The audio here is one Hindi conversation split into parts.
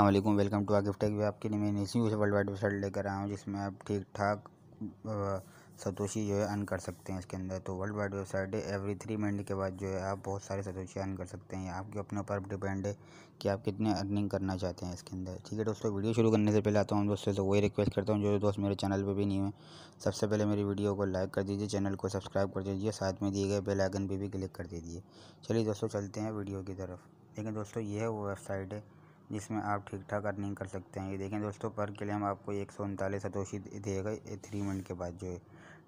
अल्लाम welcome to a gift tech आपके लिए मैं इसी वर्ल्ड वाइड वेबसाइट लेकर आया हूँ जिसमें आप ठीक ठाक सतोशी जो है अर्न कर सकते हैं इसके अंदर तो वर्ल्ड वाइड वेबसाइट है एवरी थ्री मंथ के बाद जो है आप बहुत सारे सतोशी अर्न कर सकते हैं आपके अपने ऊपर डिपेंड है कि आप कितने अर्निंग करना चाहते हैं इसके अंदर ठीक है दोस्तों वीडियो शुरू करने से पहले आता हूँ दोस्तों से तो वही रिक्वेस्ट करता हूँ जो दोस्त मेरे चैनल पर भी नहीं हुए सबसे पहले मेरी वीडियो को लाइक कर दीजिए चैनल को सब्सक्राइब कर दीजिए साथ में दिए गए बेलाइकन पर भी क्लिक कर दीजिए चलिए दोस्तों चलते हैं वीडियो की तरफ लेकिन दोस्तों ये है वो वेबसाइट है जिसमें आप ठीक ठाक अर्निंग कर सकते हैं ये देखें दोस्तों पर लिए हम आपको एक सौ उनतालीस सतोशी देगा थ्री मिनट के बाद जो है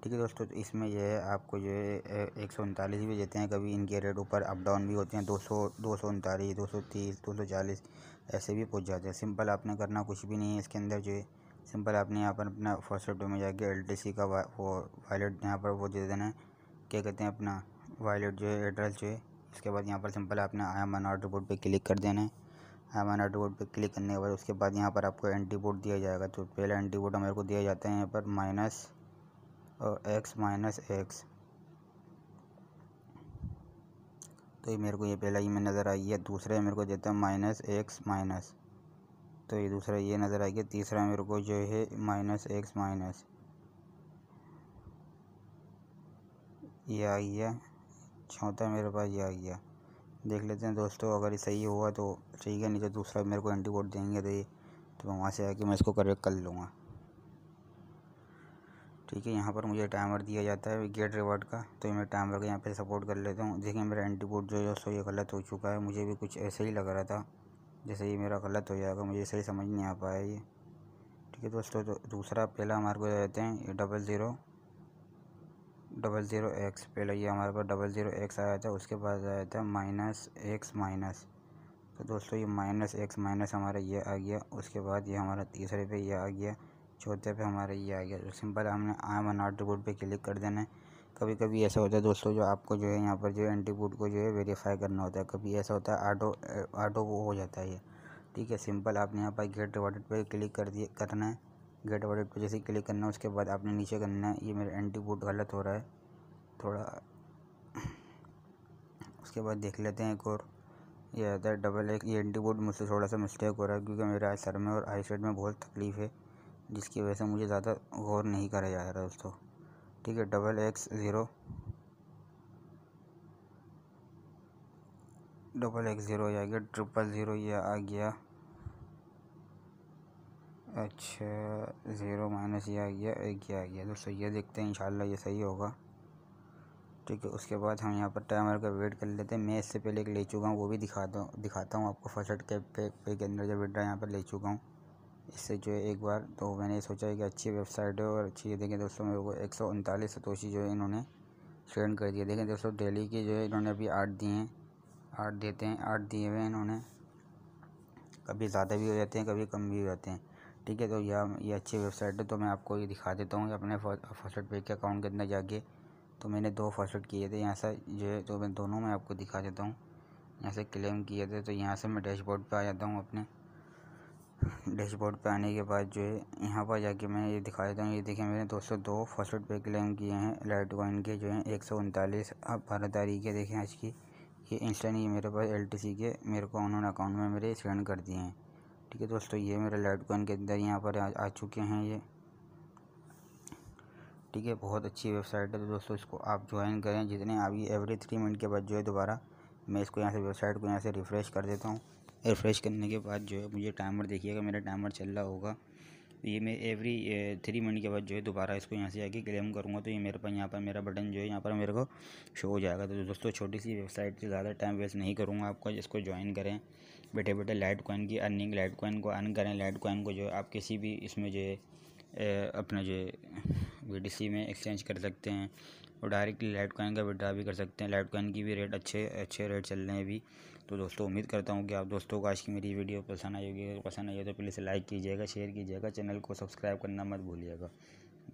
ठीक है दोस्तों तो इसमें जो है आपको जो है एक सौ उनतालीस भी देते हैं कभी इनके रेट ऊपर अप डाउन भी होते हैं दो सौ दो सौ उनतालीस दो सौ तीस दो सौ चालीस ऐसे भी पहुँच जाते हैं सिंपल आपने करना कुछ भी नहीं है इसके अंदर जो है सिंपल आपने यहाँ पर अपना फर्स्ट स्टेप में जाके एल टी सी का वा, वो वॉलेट यहाँ पर वो दे देना है क्या कहते हैं अपना वॉलेट जो है एड्रेस जो है उसके बाद यहाँ पर सिंपल आपने आया मन ऑर्डर बोर्ड पर क्लिक कर देना है हमारा बोर्ड पर क्लिक करने के बाद उसके बाद यहाँ पर आपको एंटी बोर्ड दिया जाएगा तो पहला एंटी बोर्ड हमारे को दिया जाता है यहाँ पर माइनस और एक्स माइनस एक्स तो ये मेरे को ये पहला ही में नज़र आई है दूसरा मेरे को देता है माइनस एक्स माइनस तो ये दूसरा ये नज़र आ गया तीसरा मेरे को जो है माइनस एक्स माइनस ये आ गया चौथा मेरे पास ये आ गया देख लेते हैं दोस्तों अगर ये सही हुआ तो ठीक है नहीं तो दूसरा मेरे को एंटीकोड देंगे तो ये तो मैं वहाँ से आके मैं इसको करेक्ट कर लूँगा ठीक है यहाँ पर मुझे टाइमर दिया जाता है गेट रिवॉर्ड का तो मैं टाइमर का यहाँ पे सपोर्ट कर लेता हूँ देखिए मेरा बोर्ड जो है सो ये गलत हो चुका है मुझे भी कुछ ऐसे ही लग रहा था जैसे ये मेरा गलत हो जाएगा मुझे सही समझ नहीं आ पाया ये ठीक है दोस्तों तो दूसरा पहला हमारे को देते हैं double zero double zero X पहले ये हमारे पास डबल ज़ीरो एक्स आया था उसके बाद आया था माइनस एक्स माइनस तो दोस्तों ये माइनस एक्स माइनस हमारा ये आ गया उसके बाद ये हमारा तीसरे पे ये आ गया चौथे पे हमारा ये आ गया तो सिंपल हमने आई एम नॉट गुड पे क्लिक कर देना है कभी कभी ऐसा होता है दोस्तों जो आपको जो है यहाँ पर जो है बुड को जो है वेरीफाई करना होता है कभी ऐसा होता है आटो आटो वो हो जाता है ये ठीक है सिंपल आपने यहाँ पर गेट रिवॉर्डेड पर क्लिक कर दिए करना है गेट वर्ड पर जैसे क्लिक करना उसके बाद आपने नीचे करना है ये मेरा एंटी बूट गलत हो रहा है थोड़ा उसके बाद देख लेते हैं एक और ये आता है डबल एक ये एंटी बूट मुझसे थोड़ा सा मिस्टेक हो रहा है क्योंकि मेरे सर में और आई साइड में बहुत तकलीफ़ है जिसकी वजह से मुझे ज़्यादा गौर नहीं करा जा रहा दोस्तों ठीक है double X zero double X zero आ गया ट्रिपल ज़ीरो ये आ गया एच ज़ीरो माइनस ये आ गया एक ये आ गया दोस्तों ये देखते हैं इंशाल्लाह ये सही होगा ठीक है उसके बाद हम यहाँ पर टाइमर का वेट कर लेते हैं मैं इससे पहले एक ले चुका हूँ वो भी दिखा दो दिखाता हूँ आपको फर्स्ट कैप पे पे के अंदर जो विड्रा यहाँ पर ले चुका हूँ इससे जो है एक बार तो मैंने सोचा कि अच्छी वेबसाइट है और अच्छी ये देखें दोस्तों मेरे को एक सौ उनतालीस सतोशी जो है इन्होंने सेंड कर दिया देखें दोस्तों डेली के जो है इन्होंने अभी आठ दिए हैं आठ देते हैं आठ दिए हुए हैं इन्होंने कभी ज़्यादा भी हो जाते हैं कभी कम भी हो जाते हैं ठीक है तो यह ये अच्छी वेबसाइट है तो मैं आपको ये दिखा देता हूँ अपने फर्स्ट एड पेज के अकाउंट के अंदर जाके तो मैंने दो फर्स्ट एड किए थे यहाँ से जो है तो मैं दोनों में आपको दिखा देता हूँ यहाँ से क्लेम किए थे तो यहाँ से मैं डैशबोर्ड पर आ जाता हूँ अपने डैशबोर्ड पे आने के बाद जो है यहाँ पर जाके मैं ये दिखा देता हूँ ये देखिए मैंने दो सौ दो फर्स्ट पे क्लेम किए हैं लाइट वाइन के जो है एक सौ उनतालीस अब बारह तारीख है देखें आज की ये इंस्टेंट ये मेरे पास एल के मेरे को उन्होंने अकाउंट में मेरे सेंड कर दिए हैं ठीक है दोस्तों ये मेरे लाइट कॉइन के अंदर यहाँ पर आ, आ चुके हैं ये ठीक है बहुत अच्छी वेबसाइट है तो दोस्तों इसको आप ज्वाइन करें जितने आप ये एवरी थ्री मिनट के बाद जो है दोबारा मैं इसको यहाँ से वेबसाइट को यहाँ से रिफ़्रेश कर देता हूँ रिफ़्रेश करने के बाद जो है मुझे टाइमर देखिएगा मेरा टाइमर चल रहा होगा ये मैं एवरी थ्री मिनट के बाद जो है दोबारा इसको यहाँ से आके क्लेम करूँगा तो ये मेरे पास यहाँ पर मेरा बटन जो है यहाँ पर मेरे को शो हो जाएगा तो दोस्तों छोटी सी वेबसाइट से ज़्यादा टाइम वेस्ट नहीं करूँगा आपको इसको ज्वाइन करें बैठे बैठे लाइट कॉइन की अर्निंग लाइट कॉइन को अर्न करें लाइट कॉइन को जो है आप किसी भी इसमें जो है अपना जो बी में एक्सचेंज कर सकते हैं और डायरेक्टली लाइट कॉइन का विड्रा भी कर सकते हैं लाइट कॉइन की भी रेट अच्छे अच्छे रेट चल रहे हैं अभी तो दोस्तों उम्मीद करता हूँ कि आप दोस्तों को आज की मेरी वीडियो पसंद आई होगी अगर पसंद आई हो तो प्लीज़ लाइक कीजिएगा शेयर कीजिएगा चैनल को सब्सक्राइब करना मत भूलिएगा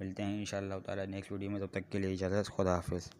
मिलते हैं इन शाला नेक्स्ट वीडियो में तब तक के लिए इजाज़त खुदा हाफिज़